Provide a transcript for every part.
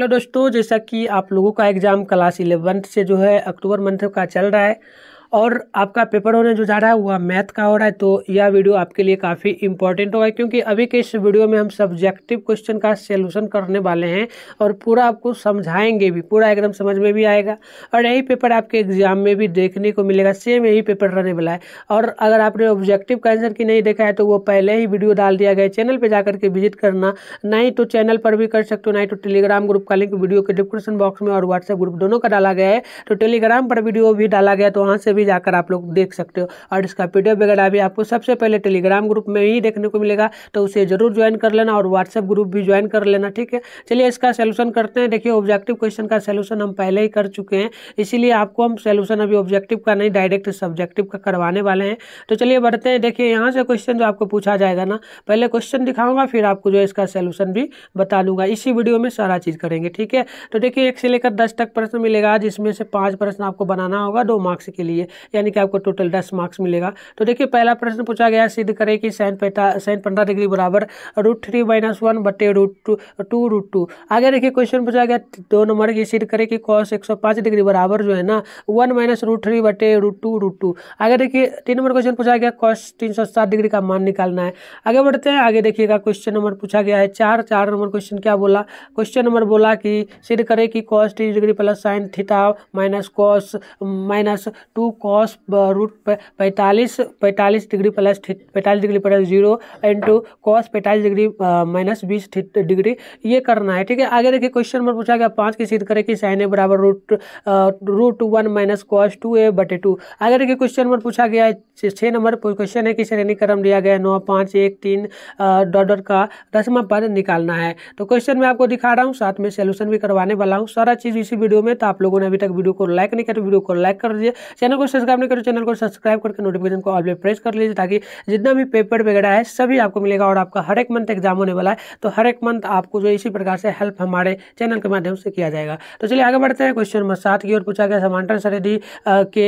hello दोस्तों जैसा कि आप लोगों का एग्ज़ाम क्लास इलेवंथ से जो है अक्टूबर मंथ का चल रहा है और आपका पेपर होने जो जा रहा है वह मैथ का हो रहा है तो यह वीडियो आपके लिए काफ़ी इंपॉर्टेंट होगा क्योंकि अभी के इस वीडियो में हम सब्जेक्टिव क्वेश्चन का सोल्यूशन करने वाले हैं और पूरा आपको समझाएंगे भी पूरा एकदम समझ में भी आएगा और यही पेपर आपके एग्जाम में भी देखने को मिलेगा सेम यही पेपर रहने वाला है और अगर आपने ऑब्जेक्टिव का आंसर की नहीं देखा है तो वो पहले ही वीडियो डाल दिया गया चैनल पर जाकर के विजिट करना नहीं तो चैनल पर भी कर सकते हो नहीं तो टेलीग्राम ग्रुप का लिंक वीडियो के डिस्क्रिप्शन बॉक्स में और व्हाट्सएप ग्रुप दोनों का डाला गया है तो टेलीग्राम पर वीडियो भी डाला गया तो वहाँ से भी भी जाकर आप लोग देख सकते हो और इसका पी वगैरह भी आपको सबसे पहले टेलीग्राम ग्रुप में ही देखने को मिलेगा तो उसे जरूर ज्वाइन कर लेना और व्हाट्सएप ग्रुप भी ज्वाइन कर लेना ठीक है चलिए इसका सोल्यूशन करते हैं देखिए ऑब्जेक्टिव क्वेश्चन का सोल्यूशन हम पहले ही कर चुके हैं इसीलिए आपको हम सोल्यूशन अभी ऑब्जेक्टिव का नहीं डायरेक्ट सब्जेक्टिव का करवाने वाले हैं तो चलिए बढ़ते हैं देखिए यहाँ से क्वेश्चन जो आपको पूछा जाएगा ना पहले क्वेश्चन दिखाऊंगा फिर आपको जो है इसका सोल्यूशन भी बता लूंगा इसी वीडियो में सारा चीज़ करेंगे ठीक है तो देखिए एक से लेकर दस तक प्रश्न मिलेगा जिसमें से पांच प्रश्न आपको बनाना होगा दो मार्क्स के लिए यानी कि आपको टोटल दस मार्क्स मिलेगा तो देखिए पहला प्रश्न पूछा गया सिद्ध करें कि साइन पैंता साइन पंद्रह डिग्री बराबर रूट थ्री माइनस वन बटे root two two root two आगे देखिए क्वेश्चन पूछा गया दो नंबर की सिद्ध करें कि कॉस एक सौ पाँच डिग्री बराबर जो है ना वन माइनस रूट थ्री बटे रूट टू रूट टू आगे देखिए तीन नंबर क्वेश्चन पूछा गया कॉस तीन सौ सात डिग्री का मान निकालना है आगे बढ़ते हैं आगे देखिएगा क्वेश्चन नंबर पूछा गया है चार चार नंबर क्वेश्चन क्या बोला क्वेश्चन नंबर बोला कि सिद्ध करें कि कॉस तीस degree plus sine theta minus cos minus two cos root uh, पैंतालीस पैंतालीस डिग्री प्लस पैंतालीस degree plus zero into cos पैंतालीस डिग्री माइनस uh, बीस डिग्री ये करना है ठीक है आगे देखिए क्वेश्चन नंबर पूछा गया पाँच की सीध करें कि साइन ए बराबर root root one minus cos two A बटे टू आगे देखिए क्वेश्चन नंबर पूछा गया है छः नंबर क्वेश्चन है कि श्रेणी क्रम दिया गया है नौ पाँच एक तीन डॉट uh, डॉट का दसवा पद निकालना है तो क्वेश्चन मैं आपको दिखा रहा हूँ साथ में सोल्यूशन भी करवाने वाला हूँ सारा चीज़ इसी वीडियो में तो आप लोगों ने अभी तक वीडियो को लाइक नहीं किया तो वीडियो को लाइक कर दीजिए चैनल को सब्सक्राइब नहीं करो चैनल को सब्सक्राइब करके नोटिफिकेशन को ऑल प्रेस कर लीजिए ताकि जितना भी पेपर वगैरह है सभी आपको मिलेगा और आपका हर एक मंथ एग्जाम होने वाला है तो हर एक मंथ आपको जो इसी प्रकार से हेल्प हमारे चैनल के माध्यम से किया जाएगा तो चलिए आगे बढ़ते हैं क्वेश्चन नंबर सात की ओर पूछा गया समांतर सरेदी के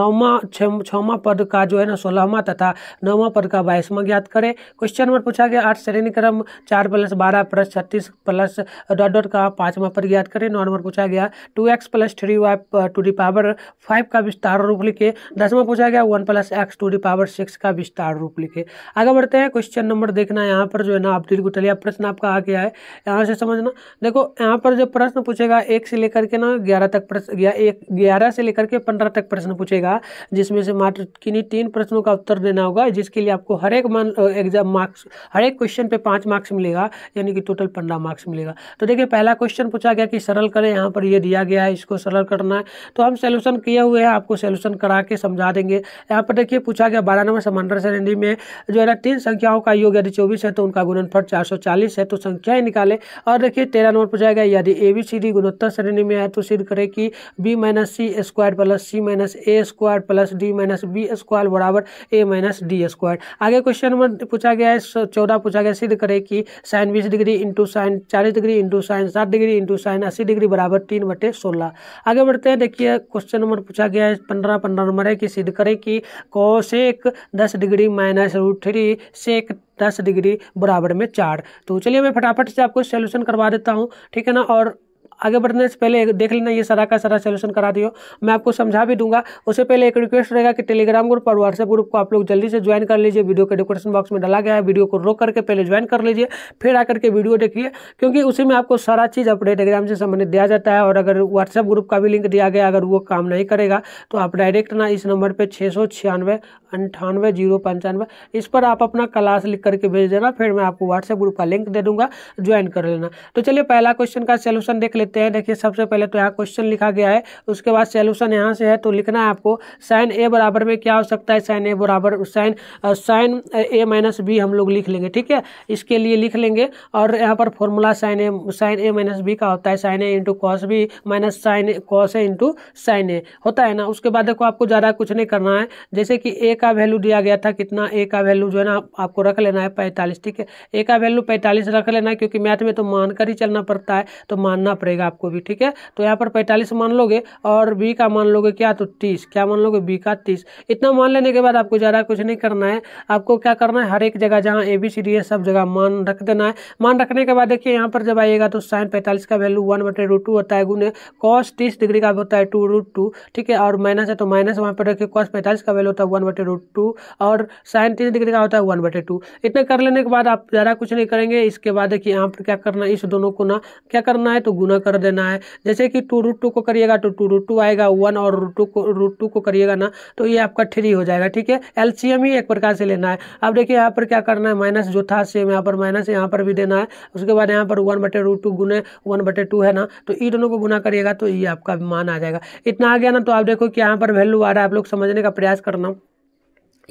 नौवा छवा पद का जो है ना सोलहवा तथा नौवा पद का बाईसवा ज्ञात करें क्वेश्चन नंबर पूछा गया आठ श्रेणी क्रम चार प्लस बारह प्लस छत्तीस प्लस डॉट डॉट का पाँचवा पद ज्ञात करें नौ नंबर पूछा गया two X plus three Y to the power five का विस्तार रूप रूप लिखिए दसवा पूछा गया one plus X to the power six का विस्तार रूप लिखिए आगे बढ़ते हैं क्वेश्चन नंबर देखना यहाँ पर जो है ना आप दिल गुटलिया प्रश्न आपका आ गया है यहाँ से समझना देखो यहाँ पर जो प्रश्न पूछेगा एक से लेकर के ना ग्यारह तक प्रश्न एक ग्यारह से लेकर के पंद्रह तक प्रश्न पूछेगा जिसमें से मात्र किन्हीं तीन प्रश्नों का उत्तर देना होगा जिसके लिए आपको हर एक मान एग्जाम मार्क्स हर एक क्वेश्चन पे पाँच मार्क्स मिलेगा यानी कि टोटल पंद्रह मार्क्स मिलेगा तो देखिए पहला क्वेश्चन पूछा गया कि सरल करें यहाँ पर ये दिया गया है इसको सरल करना है तो हम सोल्यूशन किए हुए हैं आपको सोल्यूशन क्वेश्चन करा के समझा देंगे यहाँ पर देखिए पूछा गया बारह नंबर समांतर श्रेणी में जो है ना तीन संख्याओं का योग यदि चौबीस है तो उनका गुणनफल चार है तो संख्या ही निकाले और देखिए तेरह नंबर पूछा गया यदि ए बी सी डी गुणोत्तर श्रेणी में है तो सिद्ध करें कि B minus C square plus C minus A square plus D minus B square बराबर ए माइनस डी स्क्वायर आगे क्वेश्चन नंबर पूछा गया है चौदह पूछा गया सिद्ध करें कि साइन बीस डिग्री इंटू साइन चालीस डिग्री इंटू साइन सात डिग्री इंटू साइन अस्सी डिग्री बराबर तीन बटे सोलह आगे बढ़ते हैं देखिए क्वेश्चन नंबर पूछा गया है पंद्रह पंद्रह पंद्रह नंबर है कि सिद्ध करें कि कौशेक दस degree minus root three sec दस डिग्री बराबर में चार तो चलिए मैं फटाफट से आपको सोल्यूशन करवा देता हूँ ठीक है ना और आगे बढ़ने से पहले देख लेना ये सारा का सारा सोल्यूशन करा दियो मैं आपको समझा भी दूंगा उससे पहले एक रिक्वेस्ट रहेगा कि टेलीग्राम ग्रुप और व्हाट्सएप ग्रुप को आप लोग जल्दी से ज्वाइन कर लीजिए वीडियो के डिस्क्रिप्शन बॉक्स में डाला गया है वीडियो को रोक करके पहले ज्वाइन कर लीजिए फिर आकर के वीडियो देखिए क्योंकि उसी में आपको सारा चीज़ अपने टेलीग्राम से संबंधित दिया जाता है और अगर व्हाट्सएप ग्रुप का भी लिंक दिया गया अगर वो काम नहीं करेगा तो आप डायरेक्ट ना इस नंबर पर छः सौ छियानवे अंठानवे जीरो पंचानवे इस पर आप अपना क्लास लिख करके भेज देना फिर मैं आपको व्हाट्सएप ग्रुप का लिंक दे दूंगा ज्वाइन कर लेना तो चलिए पहला क्वेश्चन का सोल्यूशन देख ले लेते हैं देखिए सबसे पहले तो यहाँ क्वेश्चन लिखा गया है उसके बाद सोल्यूशन यहाँ से है तो लिखना है आपको साइन ए बराबर में क्या हो सकता है साइन ए बराबर sine sine A minus B हम लोग लिख लेंगे ठीक है इसके लिए लिख लेंगे और यहाँ पर formula sine A sine A minus B का होता है sine A into cos B minus sine cos A into sine A होता है ना उसके बाद देखो आपको ज़्यादा कुछ नहीं करना है जैसे कि ए का वैल्यू दिया गया था कितना ए का वैल्यू जो है ना आपको रख लेना है पैंतालीस ठीक है ए का वैल्यू पैंतालीस रख लेना है क्योंकि मैथ में तो मानकर ही चलना पड़ता है तो मानना पड़ेगा पड़ेगा आपको भी ठीक है तो यहाँ पर पैंतालीस मान लोगे और बी का मान लोगे क्या तो तीस क्या मान लोगे बी का तीस इतना मान लेने के बाद आपको ज़्यादा कुछ नहीं करना है आपको क्या करना है हर एक जगह जहाँ ए बी सी डी है सब जगह मान रख देना है मान रखने के बाद देखिए यहाँ पर जब आइएगा तो साइन पैंतालीस का वैल्यू वन बटे रूट टू होता है गुने कॉस तीस डिग्री तो का होता है टू रूट टू ठीक है और माइनस है तो माइनस वहाँ पर रखिए कॉस पैंतालीस का वैल्यू होता है वन बटे रूट टू और साइन तीस डिग्री का होता है वन बटे टू इतना कर लेने के बाद आप ज़्यादा कुछ नहीं करेंगे इसके बाद देखिए यहाँ पर क्या करना है इस दोनों को ना क्या करना है तो गुना कर देना है जैसे कि टू रूट टू को करिएगा तो टू रूट टू आएगा वन और रूट टू को रूट टू को करिएगा ना तो ये आपका थ्री हो जाएगा ठीक है एलसीएम ही एक प्रकार से लेना है अब देखिए यहाँ पर क्या करना है माइनस जो था सेम यहाँ पर माइनस यहाँ पर भी देना है उसके बाद यहाँ पर वन बटे रूट टू गुने वन बटे टू है ना तो ई दोनों को गुना करिएगा तो ये आपका मान आ जाएगा इतना आ गया ना तो आप देखो कि यहाँ पर वैल्यू आ रहा है आप लोग समझने का प्रयास करना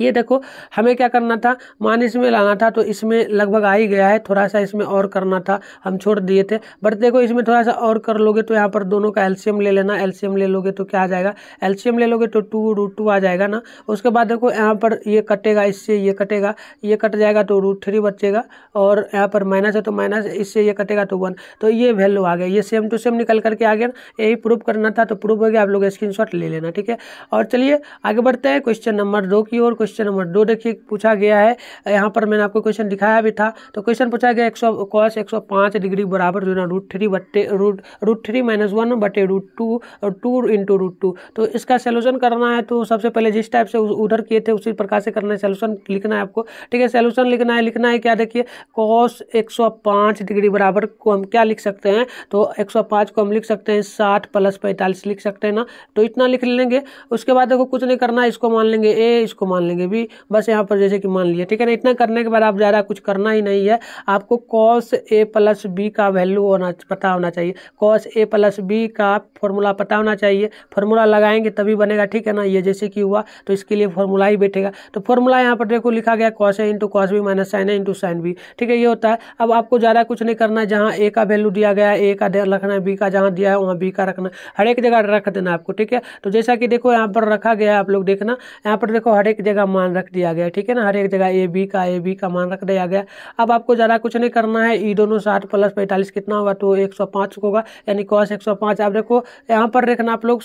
ये देखो हमें क्या करना था मान इसमें लाना था तो इसमें लगभग आ ही गया है थोड़ा सा इसमें और करना था हम छोड़ दिए थे बट देखो इसमें थोड़ा सा और कर लोगे तो यहाँ पर दोनों का एल्शियम ले लेना एल्शियम ले लोगे तो क्या आ जाएगा एल्शियम ले लोगे तो टू रूट टू आ जाएगा ना उसके बाद देखो यहाँ पर ये कटेगा इससे ये कटेगा ये कट जाएगा तो रूट थ्री बचेगा और यहाँ पर माइनस है तो माइनस इससे ये कटेगा तो वन तो ये वैल्यू आ गया ये सेम टू सेम निकल करके आ गया यही प्रूफ करना था तो प्रूफ हो गया आप लोग स्क्रीन ले लेना ठीक है और चलिए आगे बढ़ते हैं क्वेश्चन नंबर दो की ओर क्वेश्चन नंबर दो देखिए पूछा गया है यहाँ पर मैंने आपको क्वेश्चन दिखाया भी था तो क्वेश्चन पूछा गया एक सौ कॉस एक सौ पाँच डिग्री बराबर जो ना रूट थ्री बटे root root three minus one बटे रूट टू और टू इंटू रूट टू तो इसका सोल्यूशन करना है तो सबसे पहले जिस टाइप से उधर किए थे उसी प्रकार से करना है सोल्यूशन लिखना है आपको ठीक है सोल्यूशन लिखना है लिखना है क्या देखिए कॉस एक सौ पाँच डिग्री बराबर को हम क्या लिख सकते हैं तो एक सौ पाँच को हम लिख सकते हैं साठ प्लस पैंतालीस लिख सकते हैं ना तो इतना लिख लेंगे उसके बाद देखो कुछ नहीं करना इसको मान लेंगे ए इसको मान लेंगे लेंगे भी बस यहाँ पर जैसे कि मान लिया ठीक है ना इतना करने के बाद आप ज़्यादा कुछ करना ही नहीं है आपको कॉस ए प्लस बी का वैल्यू होना पता होना चाहिए कॉस ए प्लस बी का फॉर्मूला पता होना चाहिए फॉर्मूला लगाएंगे तभी बनेगा ठीक है ना ये जैसे कि हुआ तो इसके लिए फॉर्मूला ही बैठेगा तो फॉर्मूला यहाँ पर देखो लिखा गया cos A into cos B minus sine A into sine B ठीक है ये होता है अब आपको ज़्यादा कुछ नहीं करना है जहाँ ए का वैल्यू दिया गया ए का रखना है बी का जहाँ दिया है वहाँ बी का रखना हर एक जगह रख देना आपको ठीक है तो जैसा कि देखो यहाँ पर रखा गया आप लोग देखना यहाँ पर देखो हर एक जगह का मान रख दिया गया ठीक है ना हर एक जगह ए बी का ए बी का मान रख दिया गया अब आपको ज़्यादा कुछ नहीं करना है ई e दोनों साठ प्लस पैंतालीस कितना होगा तो एक सौ पाँच होगा यानी कॉस एक सौ पाँच आप देखो यहाँ पर देखना आप लोग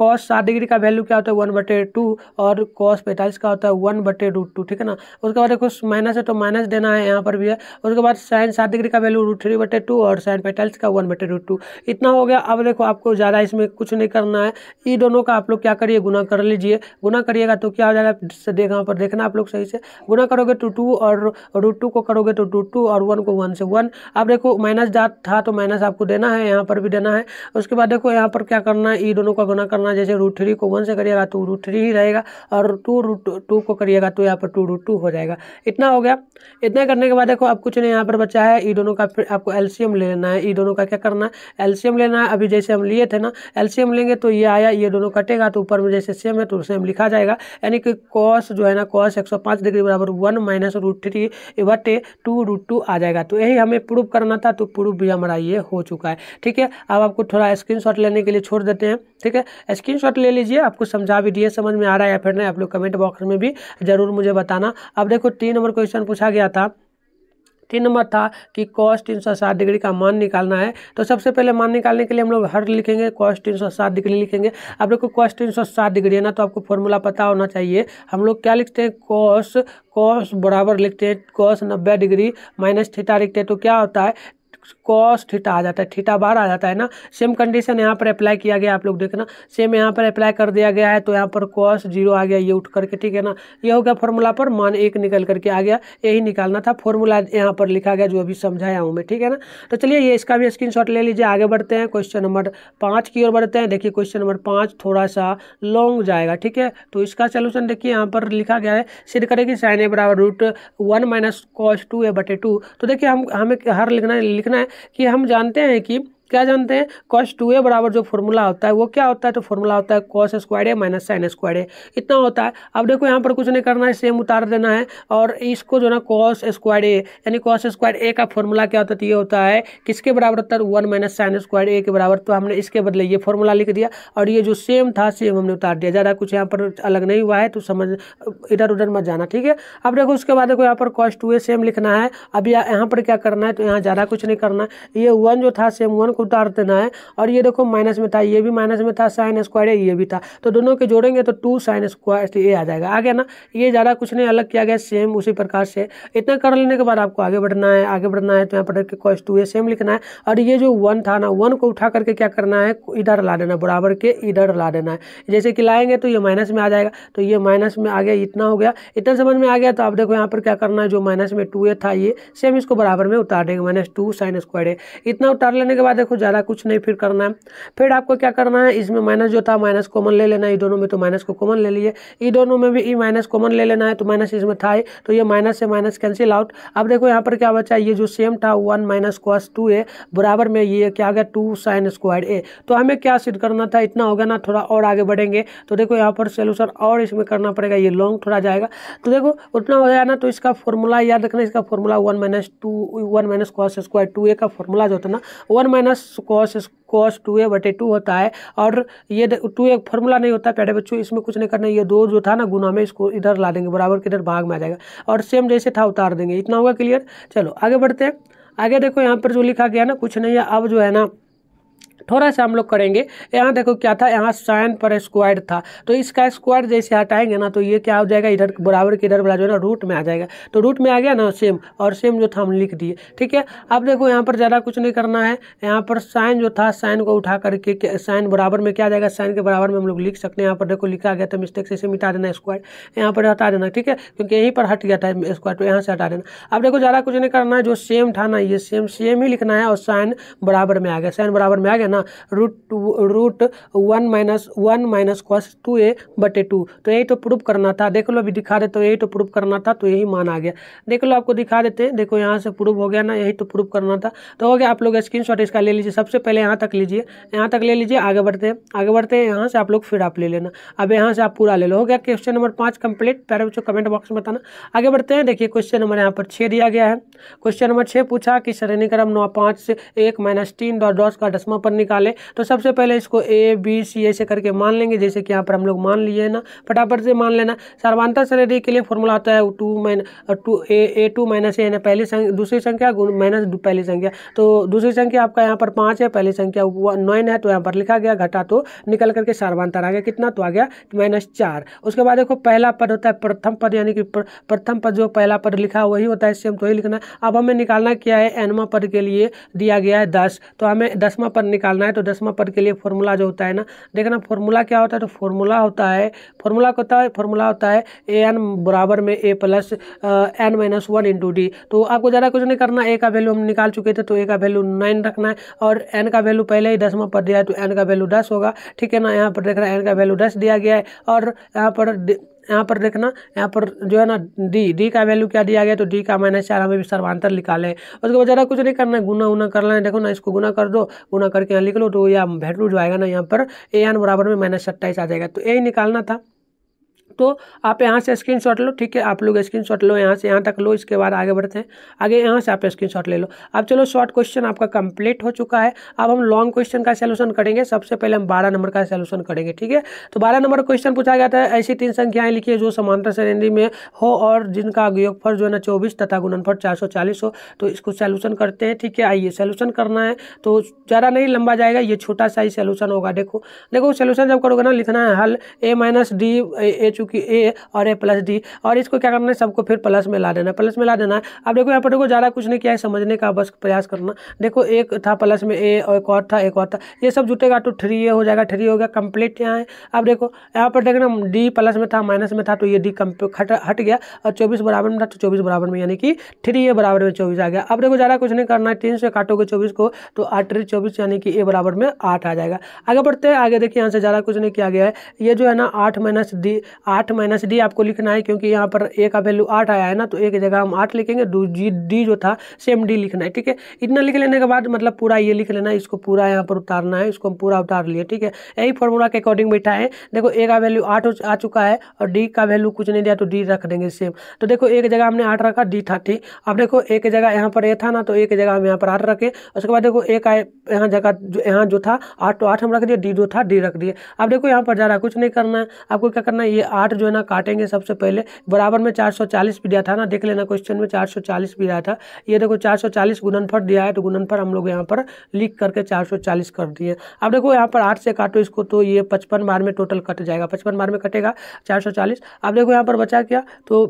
कॉस सात डिग्री का वैल्यू क्या होता है वन बटे टू और कॉस पैंतालीस का होता है वन बटे रूट टू ठीक है ना उसके बाद देखो माइनस है तो माइनस देना है यहाँ पर भी है उसके बाद साइन सात डिग्री का वैल्यू रूट थ्री बटे टू और साइन पैंतालीस का वन बटे रूट टू इतना हो गया अब देखो आपको ज़्यादा इसमें कुछ नहीं करना है ई e दोनों का आप लोग क्या करिए गुना कर लीजिए गुना करिएगा तो क्या हो जाएगा देख यहाँ पर देखना आप लोग सही से गुना करोगे टू तो टू और रूट टू को करोगे तो टू टू और वन को वन से वन आप देखो माइनस जा था तो माइनस आपको देना है यहाँ पर भी देना है उसके बाद देखो यहाँ पर क्या करना है ई दोनों का गुना करना है जैसे रूट थ्री को वन से करिएगा तो रूट थ्री ही रहेगा और टू रूट टू को करिएगा तो यहाँ पर टू रूट टू हो जाएगा इतना हो गया इतना करने के बाद देखो आप कुछ नहीं यहाँ पर बचा है ई दोनों का फिर आपको एल्शियम लेना है ई दोनों का क्या करना है एल्शियम लेना है अभी जैसे हम लिए थे ना एल्शियम लेंगे तो ये आया ये दोनों कटेगा तो ऊपर में जैसे सेम है तो सेम लिखा जाएगा यानी कि कॉस प्लस जो है ना कॉस एक सौ पाँच डिग्री बराबर वन माइनस रूट थ्री बटे टू रूट टू आ जाएगा तो यही हमें प्रूफ करना था तो प्रूफ भी हमारा ये हो चुका है ठीक है अब आपको थोड़ा स्क्रीनशॉट लेने के लिए छोड़ देते हैं ठीक है स्क्रीनशॉट ले लीजिए आपको समझा भी दिए समझ में आ रहा है या फिर नहीं आप लोग कमेंट बॉक्स में भी जरूर मुझे बताना अब देखो तीन नंबर क्वेश्चन पूछा गया था तीन नंबर था कि कॉस तीन सौ सात डिग्री का मान निकालना है तो सबसे पहले मान निकालने के लिए हम लोग हर लिखेंगे कॉस तीन सौ सात डिग्री लिखेंगे आप लोग को कॉस तीन सौ सात डिग्री है ना तो आपको फॉर्मूला पता होना चाहिए हम लोग क्या लिखते हैं कॉस कॉस बराबर लिखते हैं कॉस नब्बे डिग्री माइनस थीटा लिखते हैं तो क्या होता है कॉस थीटा आ जाता है थीटा बार आ जाता है ना सेम कंडीशन यहाँ पर अप्लाई किया गया आप लोग देखना सेम यहाँ पर अप्लाई कर दिया गया है तो यहाँ पर कॉस जीरो आ गया ये उठ करके ठीक है ना ये हो गया फॉर्मूला पर मान एक निकल करके आ गया यही निकालना था फॉर्मूला यहाँ पर लिखा गया जो अभी समझाया हूँ मैं ठीक है ना तो चलिए ये इसका भी स्क्रीन ले लीजिए आगे बढ़ते हैं क्वेश्चन नंबर पाँच की ओर बढ़ते हैं देखिए क्वेश्चन नंबर पाँच थोड़ा सा लॉन्ग जाएगा ठीक है तो इसका सोल्यूशन देखिए यहाँ पर लिखा गया है सिद्ध करेगी साइन ए बराबर root one minus cos two A बटे टू तो देखिए हम हमें हर लिखना लिखना है कि हम जानते हैं कि क्या जानते हैं कॉस टू ए बराबर जो फॉर्मूला होता है वो क्या होता है तो फॉर्मूला होता है cos square A minus sine square A इतना होता है अब देखो यहाँ पर कुछ नहीं करना है सेम उतार देना है और इसको जो ना कॉस स्क्वायर ए यानी कॉस स्क्वायर ए का फॉर्मूला क्या होता है तो ये होता है किसके बराबर होता है one minus sine square A के बराबर तो हमने इसके बदले ये फॉर्मूला लिख दिया और ये जो सेम था सेम हमने उतार दिया ज़्यादा कुछ यहाँ पर अलग नहीं हुआ है तो समझ इधर उधर मत जाना ठीक है अब देखो उसके बाद देखो यहाँ पर कॉस टू ए सेम लिखना है अब यहाँ पर क्या करना है तो यहाँ ज़्यादा कुछ नहीं करना है ये वन जो था सेम वन को उतार देना है और ये देखो माइनस में था ये भी माइनस में था साइन स्क्वायर है ये भी था तो दोनों के जोड़ेंगे तो टू साइन स्क्वायर ये आ जाएगा आ गया ना ये ज़्यादा कुछ नहीं अलग किया गया सेम उसी प्रकार से इतना कर लेने के बाद आपको आगे बढ़ना है आगे बढ़ना है तो यहाँ पर कॉस टू है सेम लिखना है और ये जो वन था ना वन को उठा करके क्या करना है इधर ला देना बराबर के इधर ला देना है जैसे कि लाएंगे तो ये माइनस में आ जाएगा तो ये माइनस में आ गया इतना हो गया इतना समझ में आ गया तो आप देखो यहाँ पर क्या करना है जो माइनस में टू था ये सेम इसको बराबर में उतार देंगे माइनस टू साइन स्क्वायर इतना उतार लेने के बाद देखो ज़्यादा कुछ नहीं फिर करना है फिर आपको क्या करना है इसमें माइनस जो था माइनस कॉमन ले लेना ये दोनों में तो माइनस को कॉमन ले लिए ये दोनों में भी ई माइनस कॉमन ले लेना है तो माइनस इसमें था ही तो ये माइनस से माइनस कैंसिल आउट अब देखो यहाँ पर क्या बचा ये जो सेम था one minus cos two A बराबर में ये क्या गया टू साइन स्क्वायर ए तो हमें क्या सिद्ध करना था इतना हो गया ना थोड़ा और आगे बढ़ेंगे तो देखो यहाँ पर सोल्यूशन और इसमें करना पड़ेगा ये लॉन्ग थोड़ा जाएगा तो देखो उतना हो गया ना तो इसका फॉर्मूला याद रखना इसका formula one minus two one minus cos square two A का फॉर्मूला जो था ना one minus plus cos cos two A बटे टू होता है और ये टू एक फॉर्मूला नहीं होता प्यारे बच्चों इसमें कुछ नहीं करना ये दो जो था ना गुना में इसको इधर ला देंगे बराबर किधर भाग में आ जाएगा और सेम जैसे था उतार देंगे इतना होगा क्लियर चलो आगे बढ़ते हैं आगे देखो यहाँ पर जो लिखा गया ना कुछ नहीं है अब जो है ना थोड़ा सा हम लोग करेंगे यहाँ देखो क्या था यहाँ साइन पर स्क्वायर था तो इसका स्क्वायर जैसे हटाएंगे ना तो ये क्या हो जाएगा इधर बराबर के इधर वाला जो है ना रूट में आ जाएगा तो रूट में आ गया ना सेम और सेम जो था हम लिख दिए ठीक है अब देखो यहाँ पर ज़्यादा कुछ नहीं करना है यहाँ पर साइन जो था साइन को उठा करके साइन बराबर में क्या जाएगा साइन के बराबर में हम लोग लिख सकते हैं यहाँ पर देखो लिखा गया तो मिस्टेक से इसे मिटा देना स्क्वायर यहाँ पर हटा देना ठीक है क्योंकि यहीं पर हट गया था स्क्वायर तो यहाँ से हटा देना अब देखो ज़्यादा कुछ नहीं करना है जो सेम था ना ये सेम सेम ही लिखना है और साइन बराबर में आ गया साइन बराबर में आ गया ना ना root root one minus one minus cos two A बटे टू तो यही तो प्रूफ करना था देख लो अभी दिखा देते तो यही तो प्रूफ करना था तो यही मान आ गया देख लो आपको दिखा देते हैं देखो यहाँ से प्रूफ हो गया ना यही तो प्रूफ करना था तो हो गया आप लोग स्क्रीन इसका ले लीजिए सबसे पहले यहाँ तक लीजिए यहाँ तक ले लीजिए आगे बढ़ते हैं आगे बढ़ते हैं यहाँ से आप लोग फिर आप ले लेना अब यहाँ से आप पूरा ले लो हो गया क्वेश्चन नंबर पाँच कंप्लीट प्यारे बच्चों कमेंट बॉक्स में बताना आगे बढ़ते हैं देखिए क्वेश्चन नंबर यहाँ पर छः दिया गया है क्वेश्चन नंबर छः पूछा कि श्रेणीक्रम नौ पाँच से एक माइनस तीन डॉट डॉट का दसवा पद निकाले तो सबसे पहले इसको ए बी सी ऐसे करके मान लेंगे जैसे कि यहाँ पर हम लोग मान लिए ना फटाफट से मान लेना सर्वांतर श्रेणी के लिए फॉर्मूला आता है two mine two A A two minus A पहली संख्या दूसरी संख्या माइनस पहली संख्या तो दूसरी संख्या आपका यहाँ पर पाँच है पहली संख्या नाइन है तो यहाँ पर लिखा गया घटा तो निकल करके सर्वांतर आ गया कितना तो आ गया माइनस चार उसके बाद देखो पहला पद होता है प्रथम पद यानी कि प्रथम पद जो पहला पद लिखा वही होता है सेम तो ही लिखना अब हमें निकालना क्या है एनवा पद के लिए दिया गया है दस तो हमें दसवा पद निकालना है तो दसवा पद के लिए फॉर्मूला जो होता है ना देखना फॉर्मूला क्या होता है तो फॉर्मूला होता है फॉर्मूला होता है फॉर्मूला होता है ए एन बराबर में A plus N minus one into D तो आपको ज़्यादा कुछ नहीं करना ए का वैल्यू हम निकाल चुके थे तो ए का वैल्यू नाइन रखना है और एन का वैल्यू पहले ही दसवा पद दिया है तो एन का वैल्यू दस होगा ठीक है ना यहाँ पर देख रहे हैं एन का वैल्यू दस दिया गया है और यहाँ पर यहाँ पर देखना यहाँ पर जो है ना डी डी का वैल्यू क्या दिया गया तो डी का माइनस चार हमें सर्वांतर निकाले उसके बाद ज़्यादा कुछ नहीं करना है गुना उना करना है देखो ना इसको गुना कर दो गुना करके यहाँ लिख लो तो या वैल्यू जो आएगा ना यहाँ पर ए एन बराबर में माइनस सत्ताईस आ जाएगा तो यही निकालना था तो आप यहाँ से स्क्रीन शॉट लो ठीक है आप लोग स्क्रीन शॉट लो यहाँ से यहाँ तक लो इसके बाद आगे बढ़ते हैं आगे यहाँ से आप स्क्रीन शॉट ले लो अब चलो शॉर्ट क्वेश्चन आपका कंप्लीट हो चुका है अब हम लॉन्ग क्वेश्चन का सोल्यूशन करेंगे सबसे पहले हम बारह नंबर का सोल्यूशन करेंगे ठीक है तो बारह नंबर क्वेश्चन पूछा गया था ऐसी तीन संख्याएं लिखिए जो समांतर श्रेणी में हो और जिनका योगफल जो है ना चौबीस तथा गुणनफल चार हो तो इसको सोल्यूशन करते हैं ठीक है आइए सोल्यूशन करना है तो ज़्यादा नहीं लंबा जाएगा ये छोटा सा ही सोल्यूशन होगा देखो देखो सोल्यूशन जब करोगे ना लिखना है हल ए माइनस डी एच क्योंकि ए और ए प्लस डी और इसको क्या करना है सबको फिर प्लस में ला देना है प्लस में ला देना है अब देखो यहाँ पर देखो ज़्यादा कुछ नहीं किया है समझने का बस प्रयास करना देखो एक था प्लस में ए और एक और था एक और था ये सब जुटेगा तो थ्री ए हो जाएगा थ्री हो गया कंप्लीट यहाँ है अब देखो यहाँ पर देखना डी प्लस में था माइनस में था तो ये डी हट हट गया और चौबीस बराबर में था तो चौबीस बराबर में यानी कि थ्री ए बराबर में चौबीस आ गया अब देखो ज़्यादा कुछ नहीं करना है तीन से काटोगे चौबीस को तो आठ थ्री चौबीस यानी कि ए बराबर में आठ आ जाएगा आगे बढ़ते हैं आगे देखिए यहाँ से ज़्यादा कुछ नहीं किया गया है ये जो है ना आठ माइनस डी आठ माइनस डी आपको लिखना है क्योंकि यहाँ पर ए का वैल्यू आठ आया है ना तो एक जगह हम आठ लिखेंगे जी डी जो था सेम डी लिखना है ठीक है इतना लिख लेने के बाद मतलब पूरा ये लिख लेना है इसको पूरा यहाँ पर उतारना है इसको हम पूरा उतार लिए ठीक है यही फॉर्मूला के अकॉर्डिंग बैठा है देखो ए का वैल्यू आठ आ चुका है और डी का वैल्यू कुछ नहीं दिया तो डी रख देंगे सेम तो देखो एक जगह हमने आठ रखा डी था ठीक अब देखो एक जगह यहाँ पर ए था ना तो एक जगह हम यहाँ पर आठ रखें उसके बाद देखो एक आए यहाँ जगह यहाँ जो था आठ तो आठ हम रख दिए डी जो था डी रख दिए अब देखो यहाँ पर ज़्यादा कुछ नहीं करना है आपको क्या करना है ये आठ आठ जो है ना काटेंगे सबसे पहले बराबर में चार सौ चालीस भी दिया था ना देख लेना क्वेश्चन में चार सौ चालीस भी दिया था ये देखो चार सौ चालीस गुणनफल दिया है तो गुणनफल हम लोग यहाँ पर लिख करके चार सौ चालीस कर दिए अब देखो यहाँ पर आठ से काटो इसको तो ये पचपन बार में टोटल कट जाएगा पचपन बार में कटेगा चार सौ चालीस अब देखो यहाँ पर बचा क्या तो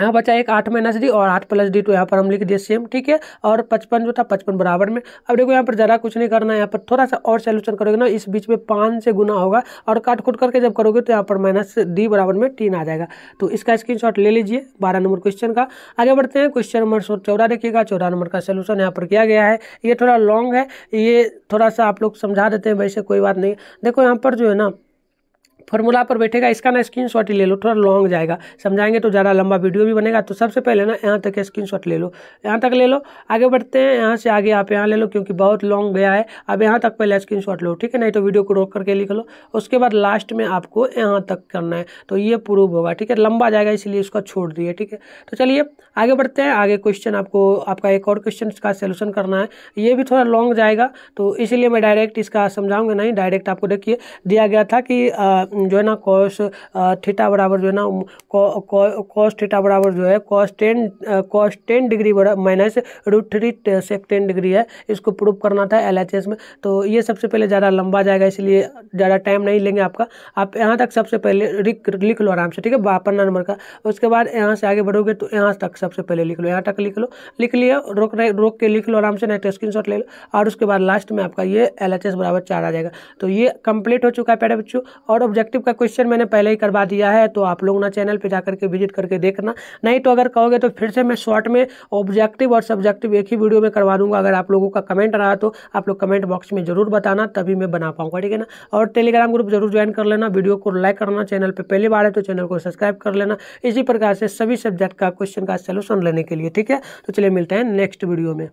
यहाँ बचा एक आठ माइनस डी और आठ प्लस डी तो यहाँ पर हम लिख दिए सेम ठीक है और पचपन जो था पचपन बराबर में अब देखो यहाँ पर ज़रा कुछ नहीं करना है यहाँ पर थोड़ा सा और सोल्यूशन करोगे ना इस बीच में पाँच से गुना होगा और काट कुट करके जब करोगे तो यहाँ पर माइनस डी बराबर में तीन आ जाएगा तो इसका शॉट ले लीजिए बारह नंबर क्वेश्चन का आगे बढ़ते हैं क्वेश्चन नंबर चौदह देखिएगा चौदह नंबर का सोल्यूशन यहाँ पर किया गया है ये थोड़ा लॉन्ग है ये थोड़ा सा आप लोग समझा देते हैं वैसे कोई बात नहीं देखो यहाँ पर जो है ना फॉर्मूला पर बैठेगा इसका ना स्क्रीन शॉट ले लो थोड़ा लॉन्ग जाएगा समझाएंगे तो ज़्यादा लंबा वीडियो भी बनेगा तो सबसे पहले ना यहाँ तक स्क्रीन शॉट ले लो यहाँ तक ले लो आगे बढ़ते हैं यहाँ से आगे आप यहाँ ले लो क्योंकि बहुत लॉन्ग गया है अब यहाँ तक पहले स्क्रीन शॉट लो ठीक है नहीं तो वीडियो को रोक करके लिख लो उसके बाद लास्ट में आपको यहाँ तक करना है तो ये प्रूव होगा ठीक है लंबा जाएगा इसलिए उसका छोड़ दिए ठीक है तो चलिए आगे बढ़ते हैं आगे क्वेश्चन आपको आपका एक और क्वेश्चन का सोल्यूशन करना है ये भी थोड़ा लॉन्ग जाएगा तो इसीलिए मैं डायरेक्ट इसका समझाऊंगा नहीं डायरेक्ट आपको देखिए दिया गया था कि जो है ना कॉस थीटा बराबर जो है ना कॉस थीटा बराबर जो है cos ten cos ten degree minus root three sec ten degree है इसको प्रूव करना था एल में तो ये सबसे पहले ज़्यादा लंबा जाएगा इसलिए ज़्यादा टाइम नहीं लेंगे आपका आप यहाँ तक सबसे पहले लिख लो आराम से ठीक है बापन नंबर का उसके बाद यहाँ से आगे बढ़ोगे तो यहाँ तक सबसे पहले लिख लो यहाँ तक लिख लो लिख लिया रोक रोक के लिख लो आराम से नहीं तो स्क्रीन ले लो और उसके बाद लास्ट में आपका ये एल बराबर चार आ जाएगा तो ये कंप्लीट हो चुका है पैरा बच्चों और ऑब्जेक्ट ऑब्जेक्टिव का क्वेश्चन मैंने पहले ही करवा दिया है तो आप लोग ना चैनल पर जाकर के विजिट करके देखना नहीं तो अगर कहोगे तो फिर से मैं शॉर्ट में ऑब्जेक्टिव और सब्जेक्टिव एक ही वीडियो में करवा दूंगा अगर आप लोगों का कमेंट रहा तो आप लोग कमेंट बॉक्स में जरूर बताना तभी मैं बना पाऊंगा ठीक है ना और टेलीग्राम ग्रुप जरूर ज्वाइन कर लेना वीडियो को लाइक करना चैनल पर पहली बार है तो चैनल को सब्सक्राइब कर लेना इसी प्रकार से सभी सब्जेक्ट का क्वेश्चन का सोल्यूशन लेने के लिए ठीक है तो चलिए मिलते हैं नेक्स्ट वीडियो में